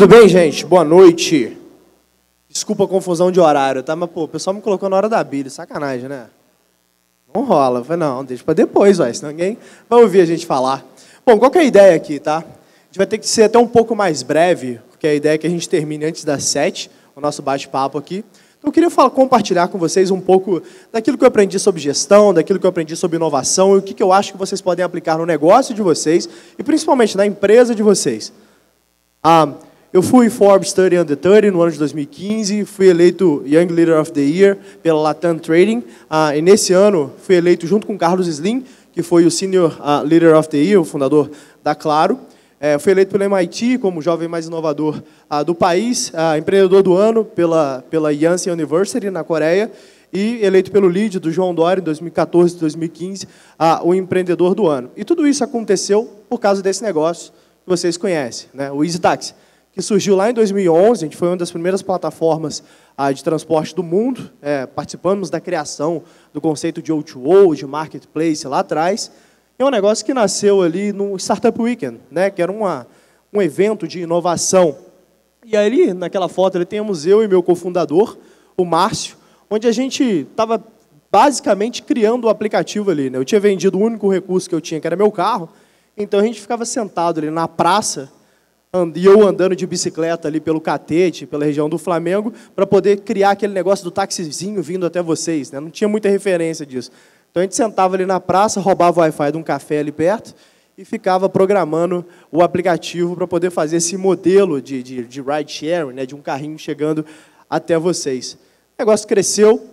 Tudo bem, gente? Boa noite. Desculpa a confusão de horário, tá? Mas, pô, o pessoal me colocou na hora da Bíblia. Sacanagem, né? Não rola. falei, não, deixa pra depois, vai. Senão ninguém vai ouvir a gente falar. Bom, qual que é a ideia aqui, tá? A gente vai ter que ser até um pouco mais breve, porque é a ideia é que a gente termine antes das sete, o nosso bate-papo aqui. Então, eu queria falar, compartilhar com vocês um pouco daquilo que eu aprendi sobre gestão, daquilo que eu aprendi sobre inovação e o que, que eu acho que vocês podem aplicar no negócio de vocês e principalmente na empresa de vocês. Ah, eu fui Forbes 30 Under 30 no ano de 2015, fui eleito Young Leader of the Year pela Latam Trading, ah, e nesse ano fui eleito junto com Carlos Slim, que foi o Senior ah, Leader of the Year, o fundador da Claro. É, fui eleito pelo MIT como jovem mais inovador ah, do país, ah, empreendedor do ano pela, pela Yonsei University, na Coreia, e eleito pelo lead do João Dória em 2014 e 2015, ah, o empreendedor do ano. E tudo isso aconteceu por causa desse negócio que vocês conhecem, né, o Easy Taxi que surgiu lá em 2011. A gente foi uma das primeiras plataformas ah, de transporte do mundo. É, participamos da criação do conceito de O2O, de marketplace lá atrás. É um negócio que nasceu ali no Startup Weekend, né, que era uma, um evento de inovação. E ali, naquela foto, ali temos eu e meu cofundador, o Márcio, onde a gente estava basicamente criando o aplicativo ali. Né? Eu tinha vendido o único recurso que eu tinha, que era meu carro, então a gente ficava sentado ali na praça, e eu andando de bicicleta ali pelo Catete, pela região do Flamengo, para poder criar aquele negócio do taxizinho vindo até vocês. Né? Não tinha muita referência disso. Então a gente sentava ali na praça, roubava o Wi-Fi de um café ali perto e ficava programando o aplicativo para poder fazer esse modelo de, de, de ride sharing, né? de um carrinho chegando até vocês. O negócio cresceu,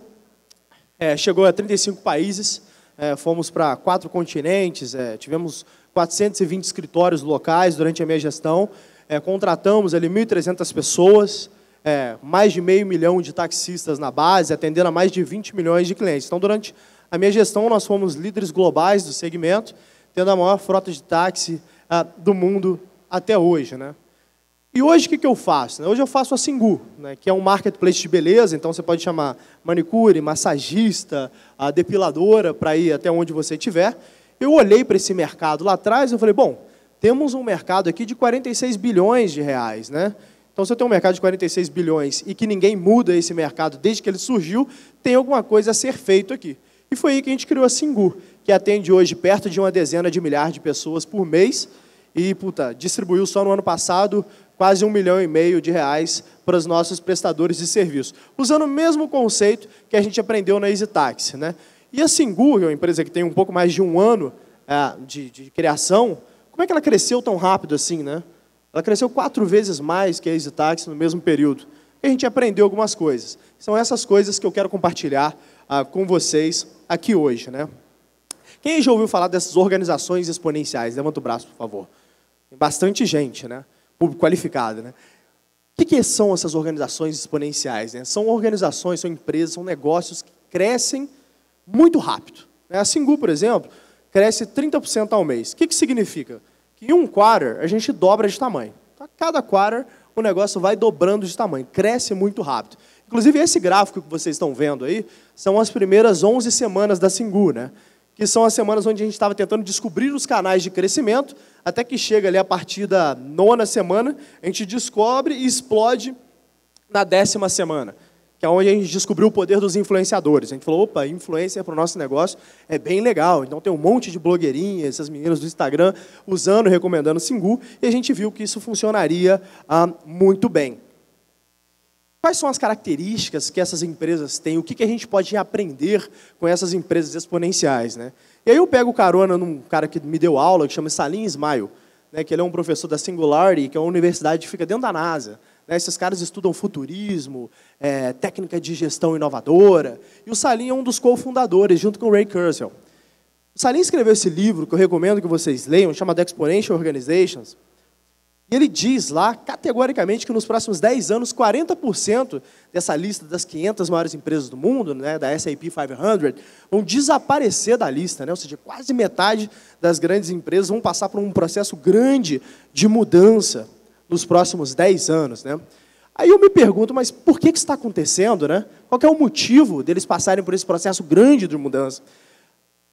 é, chegou a 35 países, é, fomos para quatro continentes, é, tivemos 420 escritórios locais durante a minha gestão é, contratamos ali 1.300 pessoas, é, mais de meio milhão de taxistas na base, atendendo a mais de 20 milhões de clientes. Então, durante a minha gestão, nós fomos líderes globais do segmento, tendo a maior frota de táxi é, do mundo até hoje. Né? E hoje o que, que eu faço? Né? Hoje eu faço a Singu, né, que é um marketplace de beleza, então você pode chamar manicure, massagista, depiladora, para ir até onde você estiver. Eu olhei para esse mercado lá atrás e falei, bom, temos um mercado aqui de 46 bilhões de reais, né? Então, se eu tenho um mercado de 46 bilhões e que ninguém muda esse mercado desde que ele surgiu, tem alguma coisa a ser feito aqui. E foi aí que a gente criou a Singur, que atende hoje perto de uma dezena de milhares de pessoas por mês e, puta, distribuiu só no ano passado quase um milhão e meio de reais para os nossos prestadores de serviço, usando o mesmo conceito que a gente aprendeu na EasyTaxi. Né? E a Singur, é uma empresa que tem um pouco mais de um ano é, de, de criação, como é que ela cresceu tão rápido assim, né? Ela cresceu quatro vezes mais que a EasyTax no mesmo período. E a gente aprendeu algumas coisas. São essas coisas que eu quero compartilhar ah, com vocês aqui hoje, né? Quem já ouviu falar dessas organizações exponenciais? Levanta o braço, por favor. Tem bastante gente, né? Público qualificado, né? O que, que são essas organizações exponenciais? Né? São organizações, são empresas, são negócios que crescem muito rápido. Né? A Singu, por exemplo, cresce 30% ao mês. O que, que significa? Que em um quarter a gente dobra de tamanho. Então, cada quarter o negócio vai dobrando de tamanho, cresce muito rápido. Inclusive, esse gráfico que vocês estão vendo aí são as primeiras 11 semanas da Singu, né? que são as semanas onde a gente estava tentando descobrir os canais de crescimento, até que chega ali a partir da nona semana, a gente descobre e explode na décima semana é onde a gente descobriu o poder dos influenciadores. A gente falou, opa, influencer para o nosso negócio é bem legal. Então tem um monte de blogueirinhas, essas meninas do Instagram, usando, recomendando Singu, e a gente viu que isso funcionaria ah, muito bem. Quais são as características que essas empresas têm? O que, que a gente pode aprender com essas empresas exponenciais? Né? E aí eu pego carona num cara que me deu aula, que chama Salim Ismail, né, que ele é um professor da Singularity, que é uma universidade que fica dentro da NASA. Né? Esses caras estudam futurismo, é, técnica de gestão inovadora. E o Salim é um dos cofundadores, junto com o Ray Kurzweil. O Salim escreveu esse livro, que eu recomendo que vocês leiam, chama Exponential Organizations. E ele diz lá, categoricamente, que nos próximos 10 anos, 40% dessa lista das 500 maiores empresas do mundo, né, da S&P 500, vão desaparecer da lista. Né? Ou seja, quase metade das grandes empresas vão passar por um processo grande de mudança nos próximos 10 anos. Né? Aí eu me pergunto, mas por que, que está acontecendo? Né? Qual é o motivo deles passarem por esse processo grande de mudança?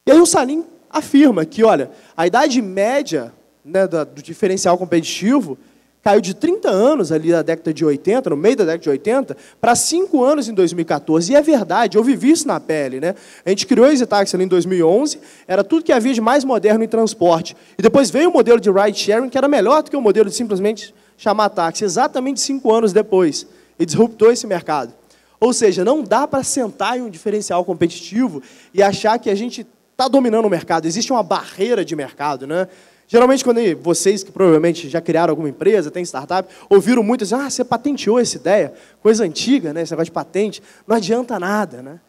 E aí o Salim afirma que, olha, a idade média né, do diferencial competitivo caiu de 30 anos ali da década de 80, no meio da década de 80, para 5 anos em 2014. E é verdade, eu vivi isso na pele. Né? A gente criou esse táxi ali em 2011, era tudo que havia de mais moderno em transporte. E depois veio o modelo de ride sharing, que era melhor do que o modelo de simplesmente chamar táxi, exatamente cinco anos depois, e disruptou esse mercado. Ou seja, não dá para sentar em um diferencial competitivo e achar que a gente está dominando o mercado. Existe uma barreira de mercado, né? Geralmente, quando vocês que provavelmente já criaram alguma empresa, tem startup, ouviram muito assim, ah, você patenteou essa ideia, coisa antiga, né? Esse negócio de patente, não adianta nada, né?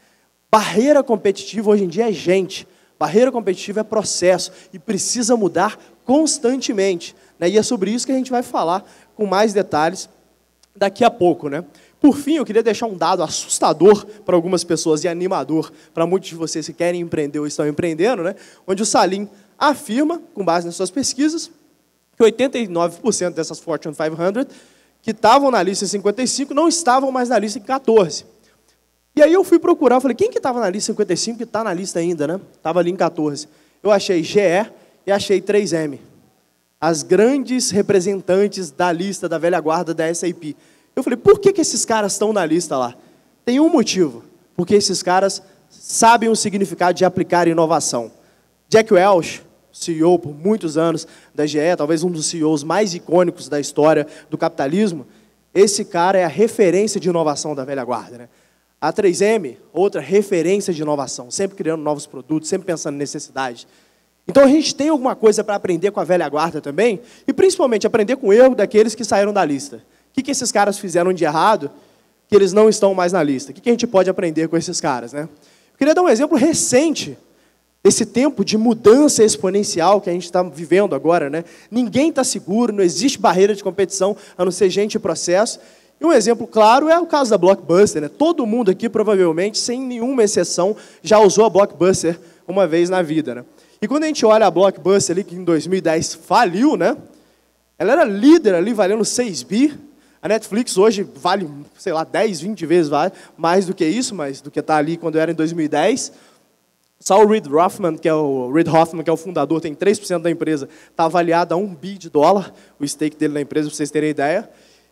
Barreira competitiva hoje em dia é gente. Barreira competitiva é processo e precisa mudar constantemente. Né? E é sobre isso que a gente vai falar com mais detalhes daqui a pouco. Né? Por fim, eu queria deixar um dado assustador para algumas pessoas e animador para muitos de vocês que querem empreender ou estão empreendendo, né? onde o Salim afirma, com base nas suas pesquisas, que 89% dessas Fortune 500 que estavam na lista em 55 não estavam mais na lista em 14. E aí eu fui procurar, falei, quem que estava na lista 55 que está na lista ainda, né? Estava ali em 14. Eu achei GE e achei 3M as grandes representantes da lista da velha guarda da SAP. Eu falei, por que, que esses caras estão na lista lá? Tem um motivo, porque esses caras sabem o significado de aplicar inovação. Jack Welch, CEO por muitos anos da GE, talvez um dos CEOs mais icônicos da história do capitalismo, esse cara é a referência de inovação da velha guarda. Né? A 3M, outra referência de inovação, sempre criando novos produtos, sempre pensando em necessidade. Então a gente tem alguma coisa para aprender com a velha guarda também, e principalmente aprender com o erro daqueles que saíram da lista. O que, que esses caras fizeram de errado que eles não estão mais na lista? O que, que a gente pode aprender com esses caras? Né? Eu queria dar um exemplo recente desse tempo de mudança exponencial que a gente está vivendo agora. Né? Ninguém está seguro, não existe barreira de competição, a não ser gente e processo. E um exemplo claro é o caso da Blockbuster. Né? Todo mundo aqui, provavelmente, sem nenhuma exceção, já usou a Blockbuster uma vez na vida. Né? E quando a gente olha a Blockbuster ali, que em 2010 faliu, né? Ela era líder ali, valendo 6 bi. A Netflix hoje vale, sei lá, 10, 20 vezes mais do que isso, mas do que está ali quando era em 2010. Só o Reed Hoffman, que é o Reed Hoffman, que é o fundador, tem 3% da empresa, está avaliado a 1 bi de dólar, o stake dele na empresa, para vocês terem ideia.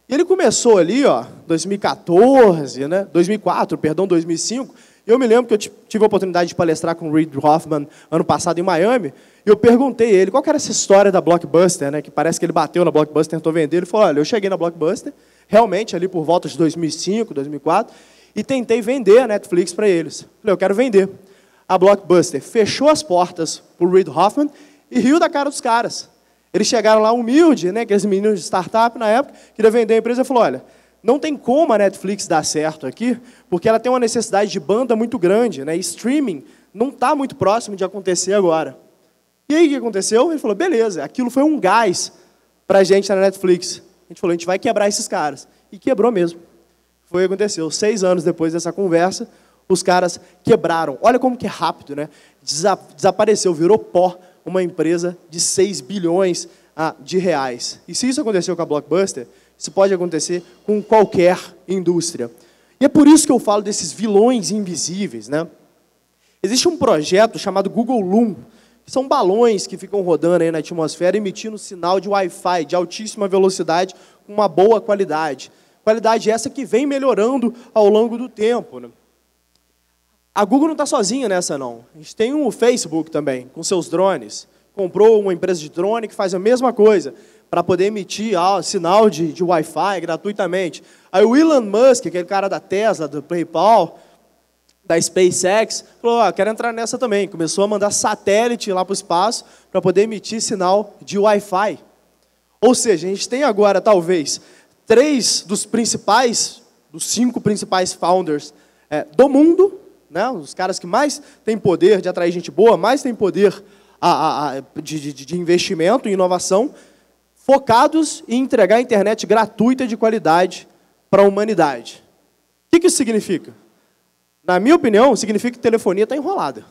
E ele começou ali, ó, 2014, né? 2004, perdão, 2005, eu me lembro que eu tive a oportunidade de palestrar com o Reed Hoffman ano passado em Miami, e eu perguntei ele qual era essa história da Blockbuster, né, que parece que ele bateu na Blockbuster, tentou vender, ele falou, olha, eu cheguei na Blockbuster, realmente ali por volta de 2005, 2004, e tentei vender a Netflix para eles. Falei, eu quero vender. A Blockbuster fechou as portas para o Reed Hoffman e riu da cara dos caras. Eles chegaram lá humilde, né, aqueles meninos de startup na época, queria vender a empresa, e falou, olha, não tem como a Netflix dar certo aqui, porque ela tem uma necessidade de banda muito grande, né? E streaming não está muito próximo de acontecer agora. E aí o que aconteceu? Ele falou, beleza, aquilo foi um gás para a gente na Netflix. A gente falou, a gente vai quebrar esses caras. E quebrou mesmo. Foi o que aconteceu. Seis anos depois dessa conversa, os caras quebraram. Olha como que é rápido, né? Desa desapareceu, virou pó uma empresa de 6 bilhões ah, de reais. E se isso aconteceu com a Blockbuster, isso pode acontecer com qualquer indústria. E é por isso que eu falo desses vilões invisíveis. Né? Existe um projeto chamado Google Loom, que são balões que ficam rodando aí na atmosfera emitindo sinal de Wi-Fi de altíssima velocidade com uma boa qualidade. Qualidade essa que vem melhorando ao longo do tempo. Né? A Google não está sozinha nessa, não. A gente tem o um Facebook também, com seus drones. Comprou uma empresa de drone que faz a mesma coisa, para poder emitir ah, sinal de, de Wi-Fi gratuitamente. Aí o Elon Musk, aquele cara da Tesla, do PayPal, da SpaceX, falou: ah, quero entrar nessa também. Começou a mandar satélite lá para o espaço para poder emitir sinal de Wi-Fi. Ou seja, a gente tem agora, talvez, três dos principais, dos cinco principais founders é, do mundo, né? os caras que mais têm poder de atrair gente boa, mais têm poder a, a, a, de, de, de investimento e inovação, focados em entregar a internet gratuita de qualidade para a humanidade. O que isso significa? Na minha opinião, significa que a telefonia está enrolada.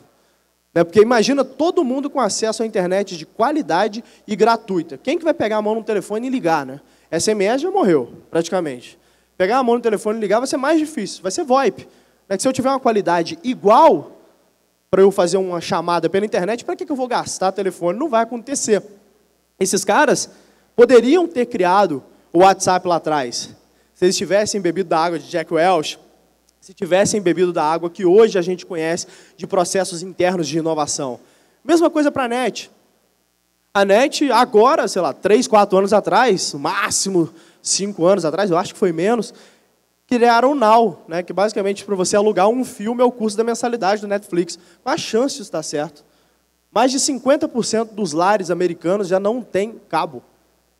Né? Porque imagina todo mundo com acesso à internet de qualidade e gratuita. Quem que vai pegar a mão no telefone e ligar? Né? SMS já morreu, praticamente. Pegar a mão no telefone e ligar vai ser mais difícil, vai ser VoIP. É né? Que se eu tiver uma qualidade igual para eu fazer uma chamada pela internet, para que, que eu vou gastar telefone? Não vai acontecer. Esses caras poderiam ter criado o WhatsApp lá atrás. Se eles tivessem bebido da água de Jack Welch, se tivessem bebido da água que hoje a gente conhece de processos internos de inovação. Mesma coisa para a NET. A NET, agora, sei lá, 3, 4 anos atrás, máximo 5 anos atrás, eu acho que foi menos, criaram o Now, né, que basicamente para você alugar um filme é o custo da mensalidade do Netflix. Qual a chance disso tá certo? Mais de 50% dos lares americanos já não tem cabo.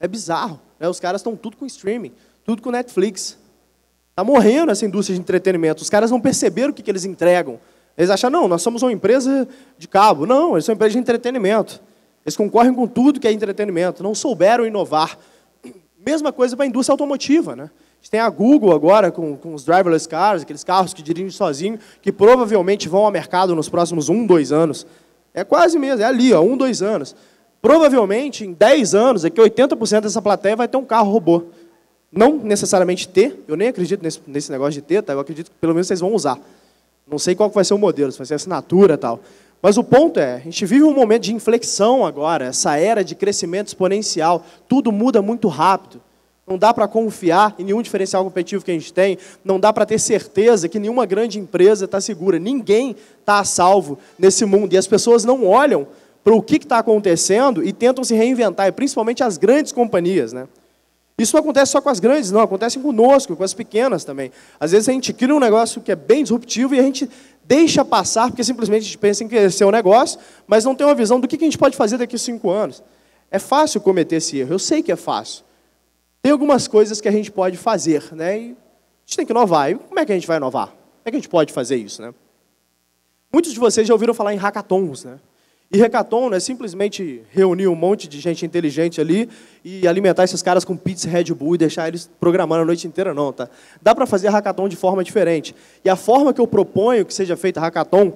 É bizarro. Né? Os caras estão tudo com streaming, tudo com Netflix. Está morrendo essa indústria de entretenimento. Os caras não perceberam o que, que eles entregam. Eles acham, não, nós somos uma empresa de cabo. Não, eles são uma empresa de entretenimento. Eles concorrem com tudo que é entretenimento. Não souberam inovar. Mesma coisa para a indústria automotiva. Né? A gente tem a Google agora com, com os driverless cars, aqueles carros que dirigem sozinho, que provavelmente vão ao mercado nos próximos um, dois anos. É quase mesmo, é ali, ó, um, dois anos. Provavelmente, em 10 anos, é que 80% dessa plateia vai ter um carro robô. Não necessariamente ter, eu nem acredito nesse, nesse negócio de ter, tá? eu acredito que pelo menos vocês vão usar. Não sei qual vai ser o modelo, se vai ser assinatura tal. Mas o ponto é, a gente vive um momento de inflexão agora, essa era de crescimento exponencial, tudo muda muito rápido. Não dá para confiar em nenhum diferencial competitivo que a gente tem, não dá para ter certeza que nenhuma grande empresa está segura, ninguém está a salvo nesse mundo. E as pessoas não olham para o que está acontecendo e tentam se reinventar, e principalmente as grandes companhias. Né? Isso não acontece só com as grandes, não, acontece conosco, com as pequenas também. Às vezes a gente cria um negócio que é bem disruptivo e a gente deixa passar, porque simplesmente a gente pensa em crescer o um negócio, mas não tem uma visão do que a gente pode fazer daqui a cinco anos. É fácil cometer esse erro, eu sei que é fácil. Tem algumas coisas que a gente pode fazer, né? E a gente tem que inovar. E como é que a gente vai inovar? Como é que a gente pode fazer isso, né? Muitos de vocês já ouviram falar em hackathons, né? E Recaton não é simplesmente reunir um monte de gente inteligente ali e alimentar esses caras com pizza Red Bull e deixar eles programando a noite inteira, não, tá? Dá para fazer hackathon de forma diferente. E a forma que eu proponho que seja feita hackathon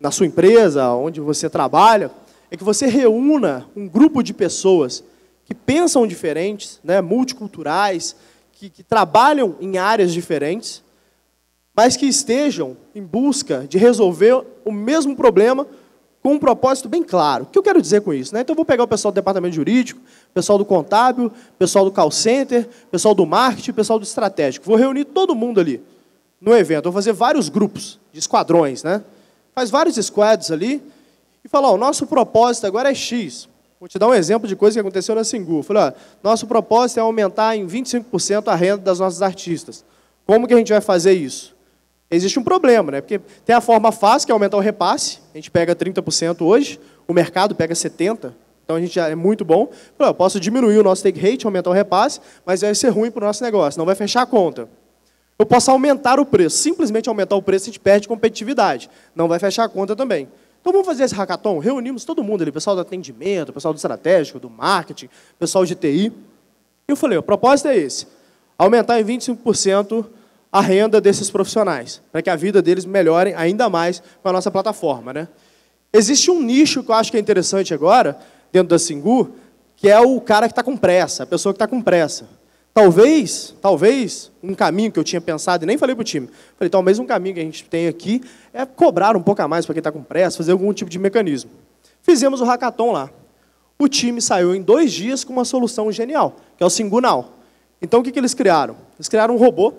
na sua empresa, onde você trabalha, é que você reúna um grupo de pessoas que pensam diferentes, né, multiculturais, que, que trabalham em áreas diferentes, mas que estejam em busca de resolver o mesmo problema com um propósito bem claro. O que eu quero dizer com isso? Né? Então, eu vou pegar o pessoal do departamento jurídico, o pessoal do contábil, o pessoal do call center, o pessoal do marketing, o pessoal do estratégico. Vou reunir todo mundo ali no evento. Vou fazer vários grupos de esquadrões, né? Faz vários squads ali e falar: o nosso propósito agora é X. Vou te dar um exemplo de coisa que aconteceu na Singu. Falei, ó, nosso propósito é aumentar em 25% a renda das nossas artistas. Como que a gente vai fazer isso? existe um problema, né? Porque tem a forma fácil, que é aumentar o repasse. A gente pega 30% hoje, o mercado pega 70%, então a gente já é muito bom. Eu posso diminuir o nosso take rate, aumentar o repasse, mas vai ser ruim para o nosso negócio, não vai fechar a conta. Eu posso aumentar o preço, simplesmente aumentar o preço, a gente perde competitividade, não vai fechar a conta também. Então vamos fazer esse hackathon, reunimos todo mundo ali, pessoal do atendimento, pessoal do estratégico, do marketing, pessoal de TI. E eu falei, o propósito é esse, aumentar em 25% a renda desses profissionais, para que a vida deles melhore ainda mais com a nossa plataforma. Né? Existe um nicho que eu acho que é interessante agora, dentro da Singu, que é o cara que está com pressa, a pessoa que está com pressa. Talvez, talvez, um caminho que eu tinha pensado, e nem falei para o time, falei, talvez um caminho que a gente tem aqui é cobrar um pouco a mais para quem está com pressa, fazer algum tipo de mecanismo. Fizemos o hackathon lá. O time saiu em dois dias com uma solução genial, que é o Singunal. Então, o que, que eles criaram? Eles criaram um robô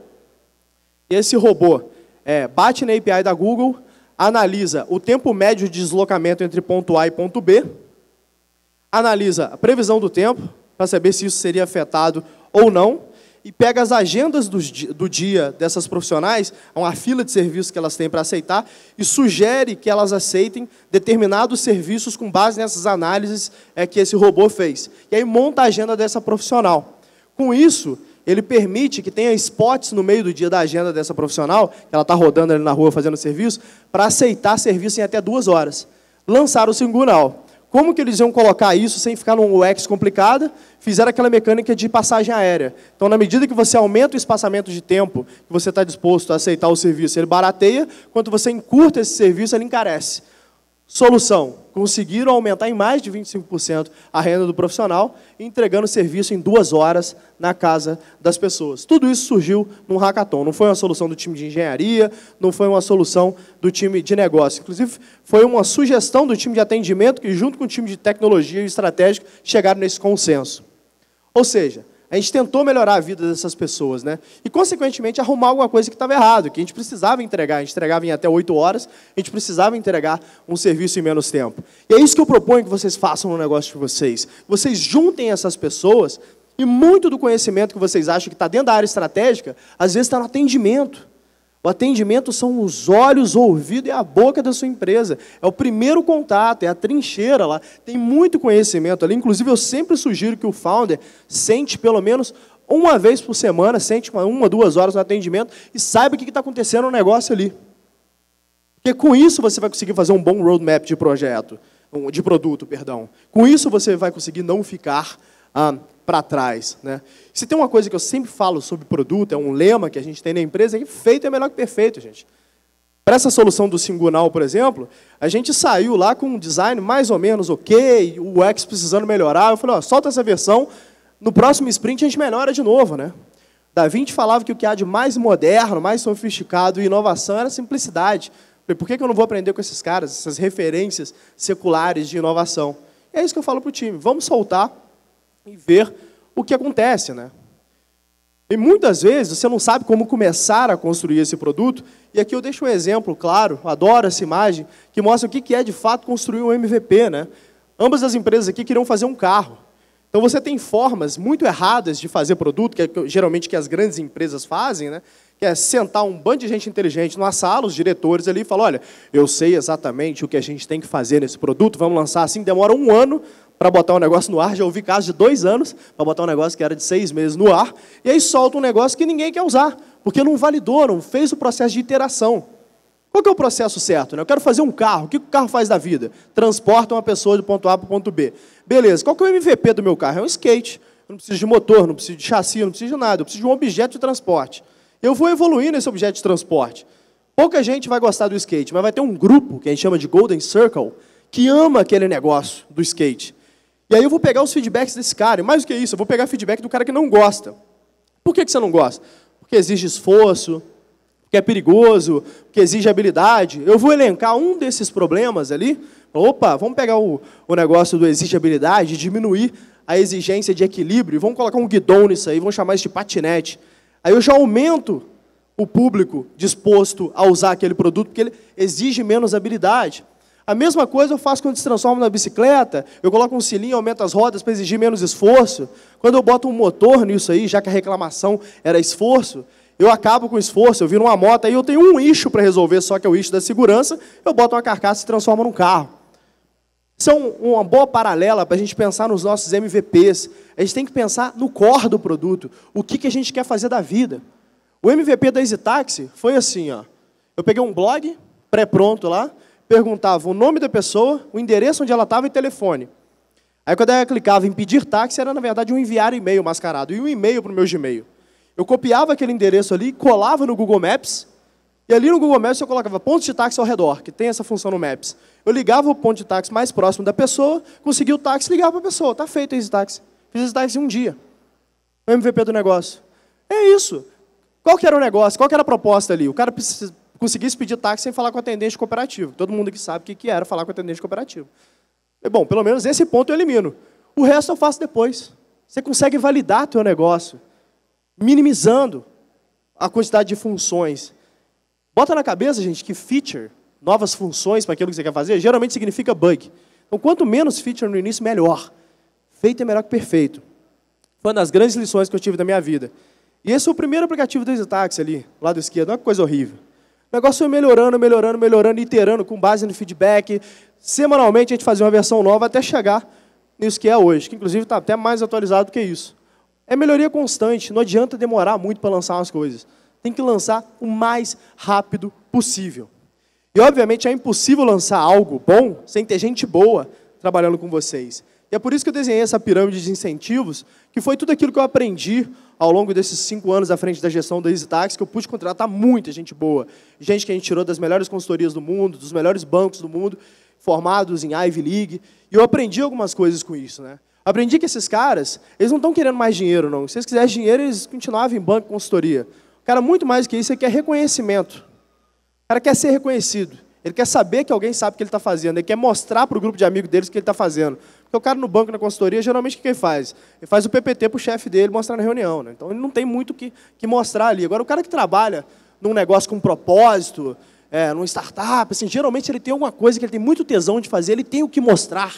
esse robô é, bate na API da Google, analisa o tempo médio de deslocamento entre ponto A e ponto B, analisa a previsão do tempo, para saber se isso seria afetado ou não, e pega as agendas do, do dia dessas profissionais, é uma fila de serviços que elas têm para aceitar, e sugere que elas aceitem determinados serviços com base nessas análises é, que esse robô fez. E aí monta a agenda dessa profissional. Com isso, ele permite que tenha spots no meio do dia da agenda dessa profissional, que ela está rodando ali na rua fazendo serviço, para aceitar serviço em até duas horas. Lançaram o singular. Como que eles iam colocar isso sem ficar num UX complicado? Fizeram aquela mecânica de passagem aérea. Então, na medida que você aumenta o espaçamento de tempo que você está disposto a aceitar o serviço, ele barateia. Quanto você encurta esse serviço, ele encarece. Solução conseguiram aumentar em mais de 25% a renda do profissional, entregando serviço em duas horas na casa das pessoas. Tudo isso surgiu num hackathon. Não foi uma solução do time de engenharia, não foi uma solução do time de negócio. Inclusive, foi uma sugestão do time de atendimento que, junto com o time de tecnologia e estratégico, chegaram nesse consenso. Ou seja, a gente tentou melhorar a vida dessas pessoas, né? E, consequentemente, arrumar alguma coisa que estava errado, que a gente precisava entregar. A gente entregava em até oito horas, a gente precisava entregar um serviço em menos tempo. E é isso que eu proponho que vocês façam no negócio de vocês. Vocês juntem essas pessoas e muito do conhecimento que vocês acham que está dentro da área estratégica, às vezes está no atendimento. O atendimento são os olhos, o ouvido e a boca da sua empresa. É o primeiro contato, é a trincheira lá. Tem muito conhecimento ali. Inclusive, eu sempre sugiro que o founder sente pelo menos uma vez por semana, sente uma, uma duas horas no atendimento e saiba o que está acontecendo no negócio ali. Porque com isso você vai conseguir fazer um bom roadmap de projeto, de produto, perdão. Com isso você vai conseguir não ficar ah, para trás. Né? Se tem uma coisa que eu sempre falo sobre produto, é um lema que a gente tem na empresa, é que feito é melhor que perfeito, gente. Para essa solução do Singunal, por exemplo, a gente saiu lá com um design mais ou menos ok, o UX precisando melhorar. Eu falei, ó, solta essa versão, no próximo sprint a gente melhora de novo, né? Da Vinci falava que o que há de mais moderno, mais sofisticado e inovação era simplicidade. por que eu não vou aprender com esses caras, essas referências seculares de inovação? é isso que eu falo para o time, vamos soltar e ver o que acontece, né? E muitas vezes você não sabe como começar a construir esse produto, e aqui eu deixo um exemplo claro, adoro essa imagem, que mostra o que é de fato construir um MVP. Né? Ambas as empresas aqui queriam fazer um carro. Então você tem formas muito erradas de fazer produto, que é geralmente que as grandes empresas fazem, né? que é sentar um bando de gente inteligente numa sala, os diretores ali, e falar, olha, eu sei exatamente o que a gente tem que fazer nesse produto, vamos lançar assim, demora um ano, para botar um negócio no ar. Já ouvi casos de dois anos para botar um negócio que era de seis meses no ar, e aí solta um negócio que ninguém quer usar, porque não validou, não fez o processo de iteração. Qual que é o processo certo? Né? Eu quero fazer um carro. O que o carro faz da vida? Transporta uma pessoa do ponto A para o ponto B. Beleza, qual que é o MVP do meu carro? É um skate. Eu não preciso de motor, não preciso de chassi, não preciso de nada. Eu preciso de um objeto de transporte. Eu vou evoluindo esse objeto de transporte. Pouca gente vai gostar do skate, mas vai ter um grupo, que a gente chama de Golden Circle, que ama aquele negócio do skate. E aí eu vou pegar os feedbacks desse cara. E mais do que isso, eu vou pegar feedback do cara que não gosta. Por que, que você não gosta? Porque exige esforço, porque é perigoso, porque exige habilidade. Eu vou elencar um desses problemas ali. Opa, vamos pegar o, o negócio do exige habilidade, diminuir a exigência de equilíbrio, vamos colocar um guidão nisso aí, vamos chamar isso de patinete. Aí eu já aumento o público disposto a usar aquele produto, porque ele exige menos habilidade. A mesma coisa eu faço quando se transforma na bicicleta, eu coloco um cilindro, aumento as rodas para exigir menos esforço. Quando eu boto um motor nisso aí, já que a reclamação era esforço, eu acabo com o esforço, eu viro uma moto, aí eu tenho um eixo para resolver, só que é o eixo da segurança, eu boto uma carcaça e se transforma num carro. Isso é uma boa paralela para a gente pensar nos nossos MVPs. A gente tem que pensar no core do produto, o que, que a gente quer fazer da vida. O MVP da EasyTaxi foi assim, ó. eu peguei um blog pré-pronto lá, perguntava o nome da pessoa, o endereço onde ela estava e telefone. Aí quando eu clicava em pedir táxi, era na verdade um enviar e-mail mascarado, e um e-mail para o meu Gmail. Eu copiava aquele endereço ali, colava no Google Maps, e ali no Google Maps eu colocava pontos de táxi ao redor, que tem essa função no Maps. Eu ligava o ponto de táxi mais próximo da pessoa, conseguia o táxi, ligava para a pessoa, tá feito esse táxi. Fiz esse táxi em um dia. O MVP do negócio. É isso. Qual que era o negócio? Qual que era a proposta ali? O cara precisa conseguisse pedir táxi sem falar com a atendente cooperativa Todo mundo que sabe o que, era falar com a atendente cooperativa bom, pelo menos esse ponto eu elimino. O resto eu faço depois. Você consegue validar teu negócio, minimizando a quantidade de funções. Bota na cabeça, gente, que feature, novas funções para aquilo que você quer fazer, geralmente significa bug. Então, quanto menos feature no início, melhor. Feito é melhor que perfeito. Foi uma das grandes lições que eu tive da minha vida. E esse é o primeiro aplicativo do EasyTaxi ali, lado esquerdo. Olha que coisa horrível. O negócio foi melhorando, melhorando, melhorando, iterando com base no feedback. Semanalmente a gente fazia uma versão nova até chegar nisso que é hoje, que inclusive está até mais atualizado do que isso. É melhoria constante, não adianta demorar muito para lançar as coisas. Tem que lançar o mais rápido possível. E, obviamente, é impossível lançar algo bom sem ter gente boa trabalhando com vocês. E é por isso que eu desenhei essa pirâmide de incentivos, que foi tudo aquilo que eu aprendi ao longo desses cinco anos à frente da gestão da EasyTax, que eu pude contratar muita gente boa. Gente que a gente tirou das melhores consultorias do mundo, dos melhores bancos do mundo, formados em Ivy League. E eu aprendi algumas coisas com isso. Né? Aprendi que esses caras, eles não estão querendo mais dinheiro, não. Se eles quisessem dinheiro, eles continuavam em banco e consultoria. O cara, muito mais que isso, ele quer reconhecimento. O cara quer ser reconhecido. Ele quer saber que alguém sabe o que ele está fazendo. Ele quer mostrar para o grupo de amigos deles o que ele está fazendo. Porque o cara no banco, na consultoria, geralmente o que ele faz? Ele faz o PPT para o chefe dele mostrar na reunião. Né? Então ele não tem muito o que, que mostrar ali. Agora, o cara que trabalha num negócio com um propósito, é, num startup, assim, geralmente ele tem alguma coisa que ele tem muito tesão de fazer, ele tem o que mostrar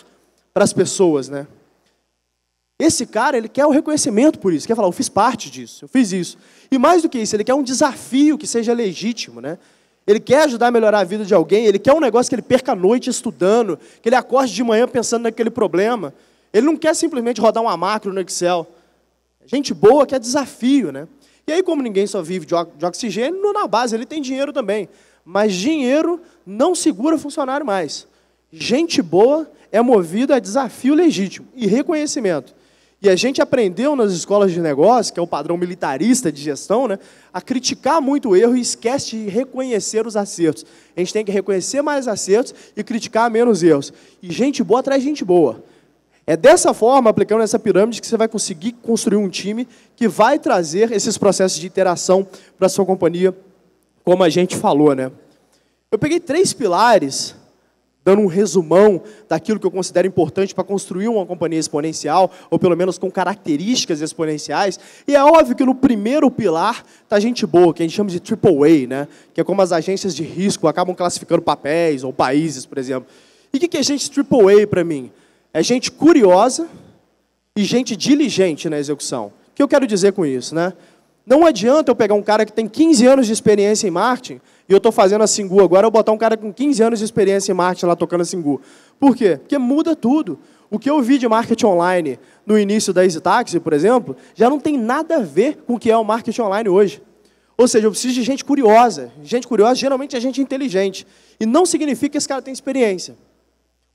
para as pessoas. Né? Esse cara, ele quer o reconhecimento por isso, quer falar, eu fiz parte disso, eu fiz isso. E mais do que isso, ele quer um desafio que seja legítimo, né? Ele quer ajudar a melhorar a vida de alguém, ele quer um negócio que ele perca a noite estudando, que ele acorde de manhã pensando naquele problema. Ele não quer simplesmente rodar uma macro no Excel. Gente boa quer desafio, né? E aí, como ninguém só vive de oxigênio, na base ele tem dinheiro também. Mas dinheiro não segura funcionário mais. Gente boa é movida a desafio legítimo e reconhecimento. E a gente aprendeu nas escolas de negócio, que é o padrão militarista de gestão, né, a criticar muito o erro e esquece de reconhecer os acertos. A gente tem que reconhecer mais acertos e criticar menos erros. E gente boa traz gente boa. É dessa forma, aplicando essa pirâmide, que você vai conseguir construir um time que vai trazer esses processos de interação para a sua companhia, como a gente falou. Né? Eu peguei três pilares dando um resumão daquilo que eu considero importante para construir uma companhia exponencial, ou pelo menos com características exponenciais. E é óbvio que no primeiro pilar está gente boa, que a gente chama de AAA, né? que é como as agências de risco acabam classificando papéis ou países, por exemplo. E o que, que é gente AAA para mim? É gente curiosa e gente diligente na execução. O que eu quero dizer com isso? Né? Não adianta eu pegar um cara que tem 15 anos de experiência em marketing e eu estou fazendo a Singu agora, eu botar um cara com 15 anos de experiência em marketing lá tocando a Singu. Por quê? Porque muda tudo. O que eu vi de marketing online no início da Easy Taxi, por exemplo, já não tem nada a ver com o que é o marketing online hoje. Ou seja, eu preciso de gente curiosa. Gente curiosa geralmente é gente inteligente. E não significa que esse cara tem experiência.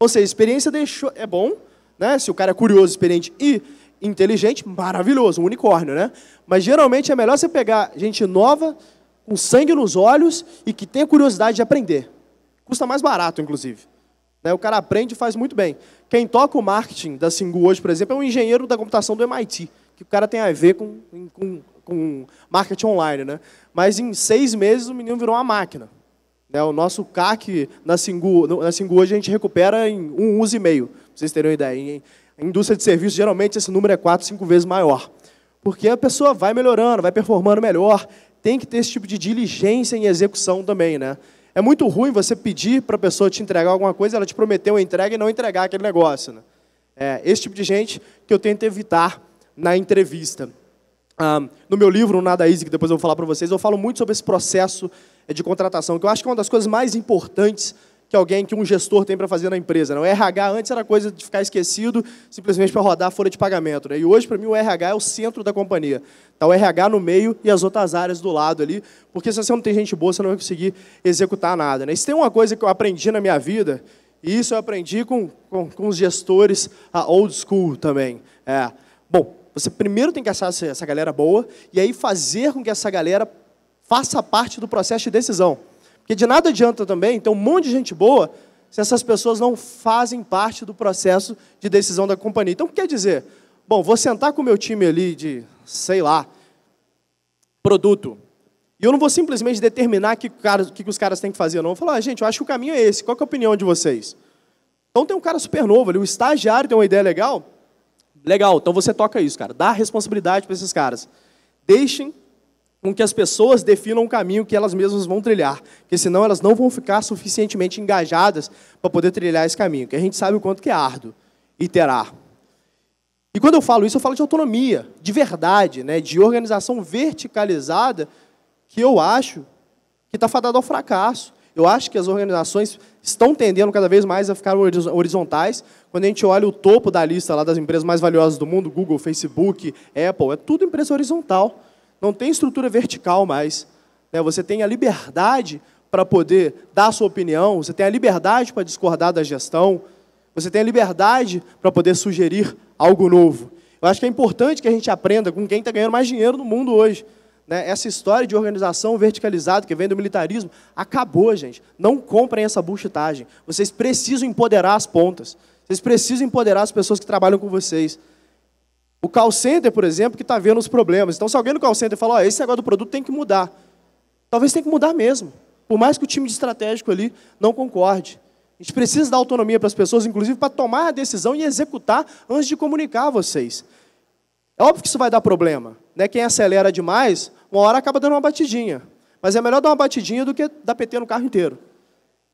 Ou seja, experiência deixou, é bom, né? Se o cara é curioso, experiente e inteligente, maravilhoso, um unicórnio, né? Mas geralmente é melhor você pegar gente nova, com sangue nos olhos e que tenha curiosidade de aprender. Custa mais barato, inclusive. Né, o cara aprende e faz muito bem. Quem toca o marketing da Singu hoje, por exemplo, é um engenheiro da computação do MIT, que o cara tem a ver com, com, com marketing online. Né? Mas em seis meses o menino virou uma máquina. Né, o nosso CAC na Singu, na Singu hoje a gente recupera em um uso e meio, para vocês terem uma ideia. Em indústria de serviços geralmente esse número é quatro, cinco vezes maior. Porque a pessoa vai melhorando, vai performando melhor, tem que ter esse tipo de diligência em execução também, né? É muito ruim você pedir para a pessoa te entregar alguma coisa, ela te prometeu a entrega e não entregar aquele negócio. Né? É esse tipo de gente que eu tento evitar na entrevista. Ah, no meu livro, Nada Easy, que depois eu vou falar para vocês, eu falo muito sobre esse processo é, de contratação, que eu acho que é uma das coisas mais importantes que alguém, que um gestor tem para fazer na empresa. Né? O RH antes era coisa de ficar esquecido simplesmente para rodar folha de pagamento. Né? E hoje, para mim, o RH é o centro da companhia. Está o RH no meio e as outras áreas do lado ali, porque se você não tem gente boa, você não vai conseguir executar nada. Né? E se tem uma coisa que eu aprendi na minha vida, e isso eu aprendi com, com, com os gestores a old school também. É. Bom, você primeiro tem que achar essa galera boa e aí fazer com que essa galera faça parte do processo de decisão. Porque de nada adianta também ter um monte de gente boa se essas pessoas não fazem parte do processo de decisão da companhia. Então, o que quer dizer? Bom, vou sentar com o meu time ali de, sei lá, produto. E eu não vou simplesmente determinar o que, que, os caras têm que fazer, não. Eu vou falar, ah, gente, eu acho que o caminho é esse. Qual é a opinião de vocês? Então, tem um cara super novo ali, o estagiário tem uma ideia legal. Legal, então você toca isso, cara. Dá responsabilidade para esses caras. Deixem com que as pessoas definam o caminho que elas mesmas vão trilhar, porque senão elas não vão ficar suficientemente engajadas para poder trilhar esse caminho, que a gente sabe o quanto que é árduo iterar. E quando eu falo isso, eu falo de autonomia, de verdade, né, de organização verticalizada, que eu acho que está fadada ao fracasso. Eu acho que as organizações estão tendendo cada vez mais a ficar horizontais. Quando a gente olha o topo da lista lá das empresas mais valiosas do mundo, Google, Facebook, Apple, é tudo empresa horizontal não tem estrutura vertical mais. Né? Você tem a liberdade para poder dar a sua opinião, você tem a liberdade para discordar da gestão, você tem a liberdade para poder sugerir algo novo. Eu acho que é importante que a gente aprenda com quem está ganhando mais dinheiro no mundo hoje. Né? Essa história de organização verticalizada que vem do militarismo acabou, gente. Não comprem essa buchitagem. Vocês precisam empoderar as pontas. Vocês precisam empoderar as pessoas que trabalham com vocês. O call center, por exemplo, que está vendo os problemas. Então, se alguém no call center falar, oh, esse negócio do produto tem que mudar, talvez tenha que mudar mesmo. Por mais que o time de estratégico ali não concorde. A gente precisa dar autonomia para as pessoas, inclusive, para tomar a decisão e executar antes de comunicar a vocês. É óbvio que isso vai dar problema. Né? Quem acelera demais, uma hora acaba dando uma batidinha. Mas é melhor dar uma batidinha do que dar PT no carro inteiro.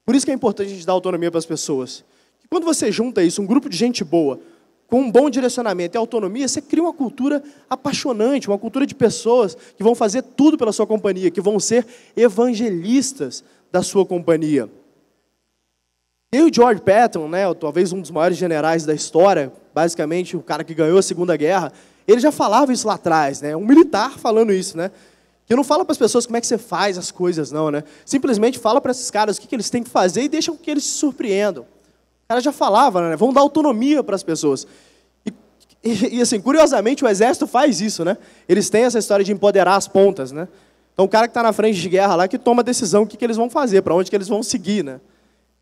Por isso que é importante a gente dar autonomia para as pessoas. E quando você junta isso, um grupo de gente boa, com um bom direcionamento e autonomia, você cria uma cultura apaixonante, uma cultura de pessoas que vão fazer tudo pela sua companhia, que vão ser evangelistas da sua companhia. E o George Patton, né, talvez um dos maiores generais da história, basicamente o cara que ganhou a Segunda Guerra, ele já falava isso lá atrás, né, um militar falando isso, né? Que não fala para as pessoas como é que você faz as coisas, não, né? Simplesmente fala para esses caras o que, que eles têm que fazer e deixa que eles se surpreendam cara já falava, né? Vão dar autonomia para as pessoas. E, e, e, assim, curiosamente, o exército faz isso, né? Eles têm essa história de empoderar as pontas, né? Então o cara que está na frente de guerra lá que toma a decisão o que, que eles vão fazer, para onde que eles vão seguir, né?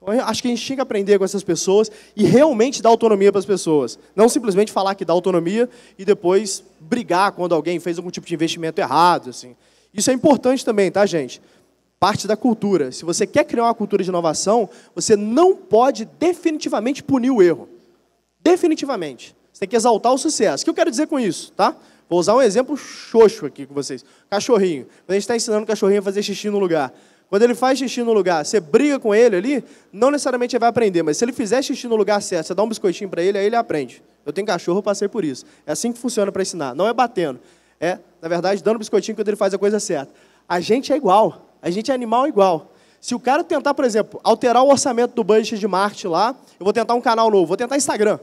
Então, acho que a gente tinha que aprender com essas pessoas e realmente dar autonomia para as pessoas. Não simplesmente falar que dá autonomia e depois brigar quando alguém fez algum tipo de investimento errado, assim. Isso é importante também, tá, gente? parte da cultura. Se você quer criar uma cultura de inovação, você não pode definitivamente punir o erro. Definitivamente. Você tem que exaltar o sucesso. O que eu quero dizer com isso, tá? Vou usar um exemplo xoxo aqui com vocês. Cachorrinho. a gente está ensinando o cachorrinho a fazer xixi no lugar. Quando ele faz xixi no lugar, você briga com ele ali, não necessariamente ele vai aprender, mas se ele fizer xixi no lugar certo, você dá um biscoitinho para ele, aí ele aprende. Eu tenho cachorro, eu passei por isso. É assim que funciona para ensinar. Não é batendo. É, na verdade, dando biscoitinho quando ele faz a coisa certa. A gente é igual. A gente é animal igual. Se o cara tentar, por exemplo, alterar o orçamento do budget de marketing lá, eu vou tentar um canal novo, vou tentar Instagram,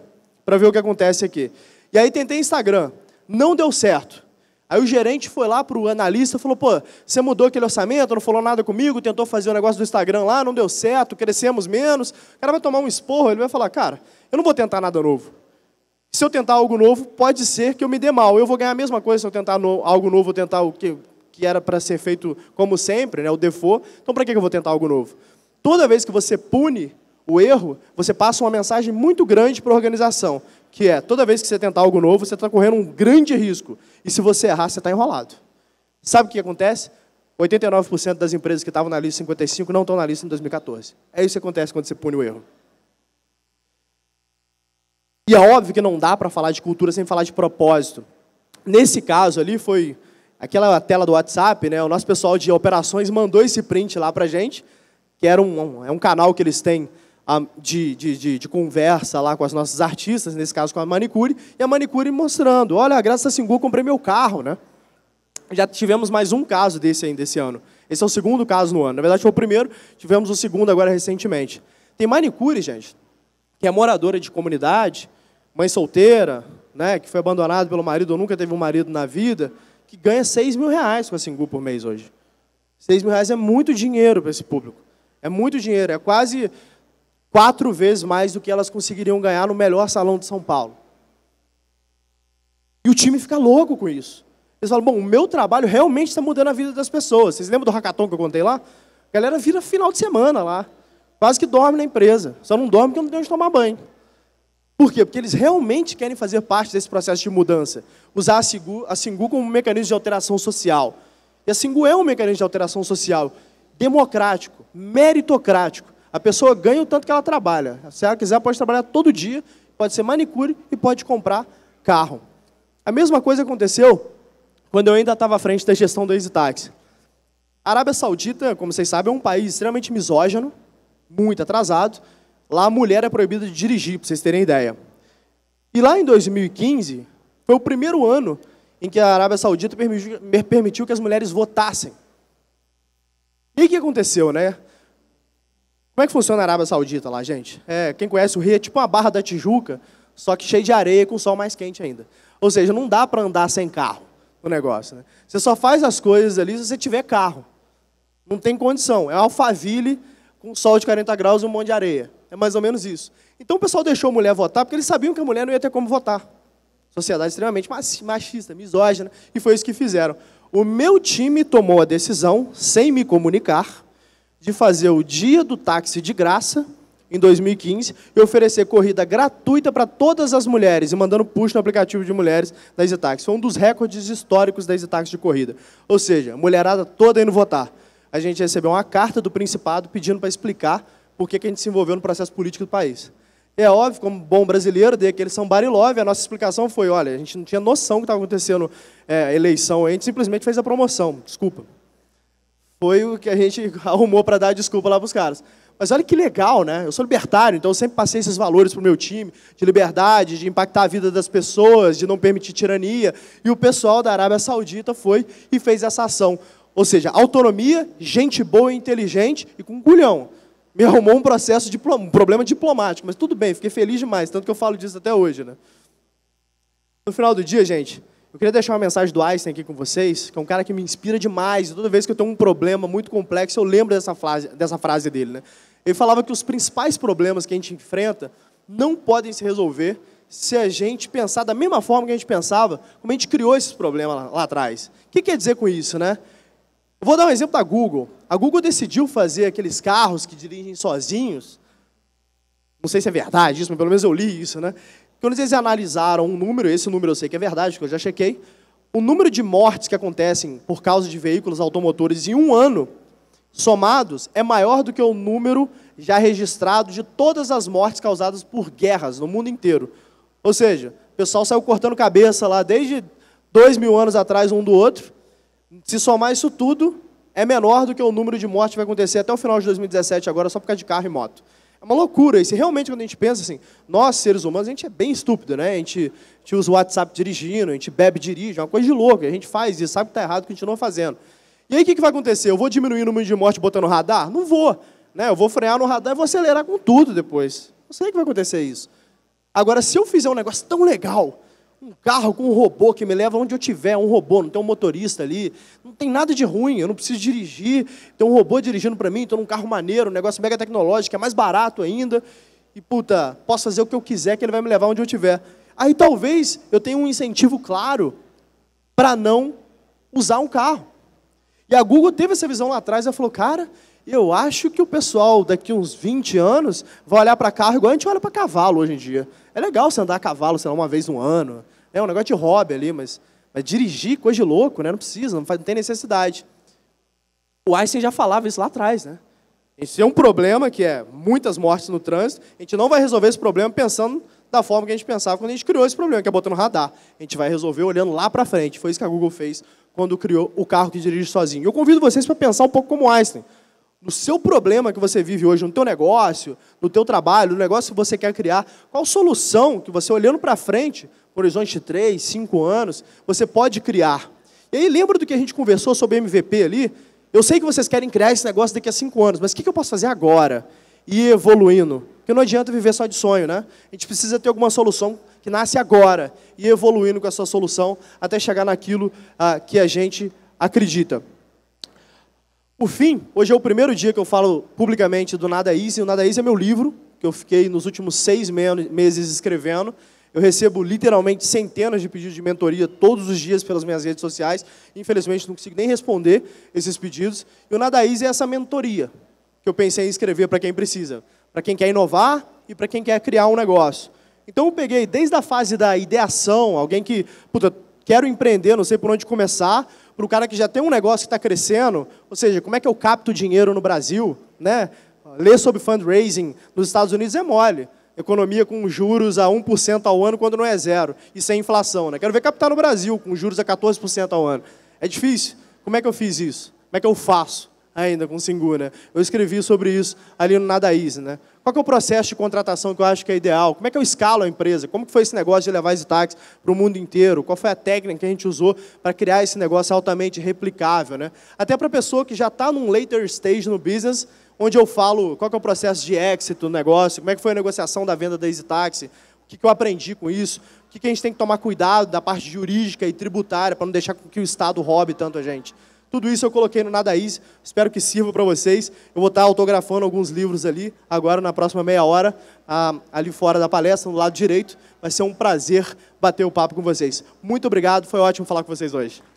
para ver o que acontece aqui. E aí tentei Instagram, não deu certo. Aí o gerente foi lá para o analista e falou, pô, você mudou aquele orçamento, não falou nada comigo, tentou fazer o um negócio do Instagram lá, não deu certo, crescemos menos. O cara vai tomar um esporro, ele vai falar, cara, eu não vou tentar nada novo. Se eu tentar algo novo, pode ser que eu me dê mal. Eu vou ganhar a mesma coisa se eu tentar no, algo novo, tentar o que que era para ser feito como sempre, né, o default, então para que eu vou tentar algo novo? Toda vez que você pune o erro, você passa uma mensagem muito grande para a organização, que é, toda vez que você tentar algo novo, você está correndo um grande risco. E se você errar, você está enrolado. Sabe o que acontece? 89% das empresas que estavam na lista 55 não estão na lista em 2014. É isso que acontece quando você pune o erro. E é óbvio que não dá para falar de cultura sem falar de propósito. Nesse caso ali foi aquela tela do WhatsApp, né? O nosso pessoal de operações mandou esse print lá para gente, que era um, é um canal que eles têm ah, de, de, de, de, conversa lá com as nossas artistas, nesse caso com a Manicure, e a Manicure mostrando, olha, graças a Singu comprei meu carro, né? Já tivemos mais um caso desse ainda esse ano. Esse é o segundo caso no ano. Na verdade, foi o primeiro, tivemos o segundo agora recentemente. Tem manicure, gente, que é moradora de comunidade, mãe solteira, né, que foi abandonada pelo marido ou nunca teve um marido na vida, que ganha 6 mil reais com a Singu por mês hoje. 6 mil reais é muito dinheiro para esse público. É muito dinheiro, é quase quatro vezes mais do que elas conseguiriam ganhar no melhor salão de São Paulo. E o time fica louco com isso. Eles falam, bom, o meu trabalho realmente está mudando a vida das pessoas. Vocês lembram do hackathon que eu contei lá? A galera vira final de semana lá. Quase que dorme na empresa. Só não dorme porque não tem onde tomar banho. Por quê? Porque eles realmente querem fazer parte desse processo de mudança. Usar a Singu, a Singu como um mecanismo de alteração social. E a Singu é um mecanismo de alteração social democrático, meritocrático. A pessoa ganha o tanto que ela trabalha. Se ela quiser, pode trabalhar todo dia, pode ser manicure e pode comprar carro. A mesma coisa aconteceu quando eu ainda estava à frente da gestão do Easy A Arábia Saudita, como vocês sabem, é um país extremamente misógino, muito atrasado, Lá a mulher é proibida de dirigir, para vocês terem ideia. E lá em 2015, foi o primeiro ano em que a Arábia Saudita permitiu, que as mulheres votassem. E o que aconteceu, né? Como é que funciona a Arábia Saudita lá, gente? É, quem conhece o Rio é tipo uma barra da Tijuca, só que cheia de areia com sol mais quente ainda. Ou seja, não dá para andar sem carro no negócio. Né? Você só faz as coisas ali se você tiver carro. Não tem condição. É alfaville com sol de 40 graus e um monte de areia. É mais ou menos isso. Então o pessoal deixou a mulher votar porque eles sabiam que a mulher não ia ter como votar. Sociedade extremamente machista, misógina, e foi isso que fizeram. O meu time tomou a decisão, sem me comunicar, de fazer o dia do táxi de graça em 2015 e oferecer corrida gratuita para todas as mulheres e mandando push no aplicativo de mulheres da EasyTax. Foi um dos recordes históricos da EasyTax de corrida. Ou seja, mulherada toda indo votar. A gente recebeu uma carta do Principado pedindo para explicar por que, a gente se envolveu no processo político do país. É óbvio, como bom brasileiro, de que eles são love, a nossa explicação foi, olha, a gente não tinha noção que estava acontecendo é, eleição, a gente simplesmente fez a promoção, desculpa. Foi o que a gente arrumou para dar desculpa lá para os caras. Mas olha que legal, né? Eu sou libertário, então eu sempre passei esses valores para o meu time, de liberdade, de impactar a vida das pessoas, de não permitir tirania. E o pessoal da Arábia Saudita foi e fez essa ação. Ou seja, autonomia, gente boa e inteligente e com culhão me arrumou um processo de um problema diplomático, mas tudo bem, fiquei feliz demais, tanto que eu falo disso até hoje, né? No final do dia, gente, eu queria deixar uma mensagem do Einstein aqui com vocês, que é um cara que me inspira demais. Toda vez que eu tenho um problema muito complexo, eu lembro dessa frase, dessa frase dele, né? Ele falava que os principais problemas que a gente enfrenta não podem se resolver se a gente pensar da mesma forma que a gente pensava como a gente criou esses problemas lá, lá atrás. O que quer dizer com isso, né? Eu vou dar um exemplo da Google. A Google decidiu fazer aqueles carros que dirigem sozinhos. Não sei se é verdade isso, mas pelo menos eu li isso, né? Quando eles analisaram um número, esse número eu sei que é verdade, porque eu já chequei, o número de mortes que acontecem por causa de veículos automotores em um ano, somados, é maior do que o número já registrado de todas as mortes causadas por guerras no mundo inteiro. Ou seja, o pessoal saiu cortando cabeça lá desde dois mil anos atrás um do outro, se somar isso tudo, é menor do que o número de mortes que vai acontecer até o final de 2017 agora, só por causa de carro e moto. É uma loucura. E se realmente, quando a gente pensa assim, nós, seres humanos, a gente é bem estúpido, né? A gente, a gente usa o WhatsApp dirigindo, a gente bebe dirige, é uma coisa de louco. A gente faz isso, sabe que está errado, continua tá fazendo. E aí, o que, que vai acontecer? Eu vou diminuir o número de mortes botando radar? Não vou. Né? Eu vou frear no radar e vou acelerar com tudo depois. Não sei o que vai acontecer isso. Agora, se eu fizer um negócio tão legal, um carro com um robô que me leva onde eu tiver, um robô, não tem um motorista ali, não tem nada de ruim, eu não preciso dirigir, tem um robô dirigindo para mim, estou num carro maneiro, um negócio mega tecnológico, é mais barato ainda, e puta, posso fazer o que eu quiser que ele vai me levar onde eu tiver. Aí talvez eu tenha um incentivo claro para não usar um carro. E a Google teve essa visão lá atrás, ela falou, cara, eu acho que o pessoal daqui uns 20 anos vai olhar para carro igual a gente olha para cavalo hoje em dia. É legal você andar a cavalo, sei lá, uma vez no ano. É um negócio de hobby ali, mas, mas dirigir, coisa de louco, né? Não precisa, não, faz, não tem necessidade. O Einstein já falava isso lá atrás, né? A é um problema que é muitas mortes no trânsito, a gente não vai resolver esse problema pensando da forma que a gente pensava quando a gente criou esse problema, que é botando radar. A gente vai resolver olhando lá para frente. Foi isso que a Google fez quando criou o carro que dirige sozinho. Eu convido vocês para pensar um pouco como Einstein. No seu problema que você vive hoje, no teu negócio, no teu trabalho, no negócio que você quer criar, qual solução que você olhando para frente horizonte de 3, 5 anos, você pode criar. E aí lembra do que a gente conversou sobre MVP ali? Eu sei que vocês querem criar esse negócio daqui a 5 anos, mas o que eu posso fazer agora? E evoluindo. Porque não adianta viver só de sonho, né? A gente precisa ter alguma solução que nasce agora e evoluindo com essa solução até chegar naquilo ah, que a gente acredita. Por fim, hoje é o primeiro dia que eu falo publicamente do Nada Easy. O Nada Easy é meu livro, que eu fiquei nos últimos seis meses escrevendo. Eu recebo literalmente centenas de pedidos de mentoria todos os dias pelas minhas redes sociais. Infelizmente, não consigo nem responder esses pedidos. E o Nadaís é essa mentoria que eu pensei em escrever para quem precisa, para quem quer inovar e para quem quer criar um negócio. Então, eu peguei desde a fase da ideação, alguém que, puta, quero empreender, não sei por onde começar, para o cara que já tem um negócio que está crescendo, ou seja, como é que eu capto dinheiro no Brasil, né? Ler sobre fundraising nos Estados Unidos é mole economia com juros a 1% ao ano quando não é zero. Isso é inflação, né? Quero ver capital no Brasil com juros a 14% ao ano. É difícil? Como é que eu fiz isso? Como é que eu faço ainda com Singu, né? Eu escrevi sobre isso ali no Nadaís, né? Qual é o processo de contratação que eu acho que é ideal? Como é que eu escalo a empresa? Como foi esse negócio de levar esse táxi para o mundo inteiro? Qual foi a técnica que a gente usou para criar esse negócio altamente replicável? Né? Até para a pessoa que já está num later stage no business onde eu falo qual é o processo de êxito do negócio, como é que foi a negociação da venda da Easy Taxi, o que, que eu aprendi com isso, o que, que a gente tem que tomar cuidado da parte jurídica e tributária para não deixar que o Estado roube tanto a gente. Tudo isso eu coloquei no Nada Easy, espero que sirva para vocês. Eu vou estar tá autografando alguns livros ali, agora na próxima meia hora, ali fora da palestra, no lado direito. Vai ser um prazer bater o papo com vocês. Muito obrigado, foi ótimo falar com vocês hoje.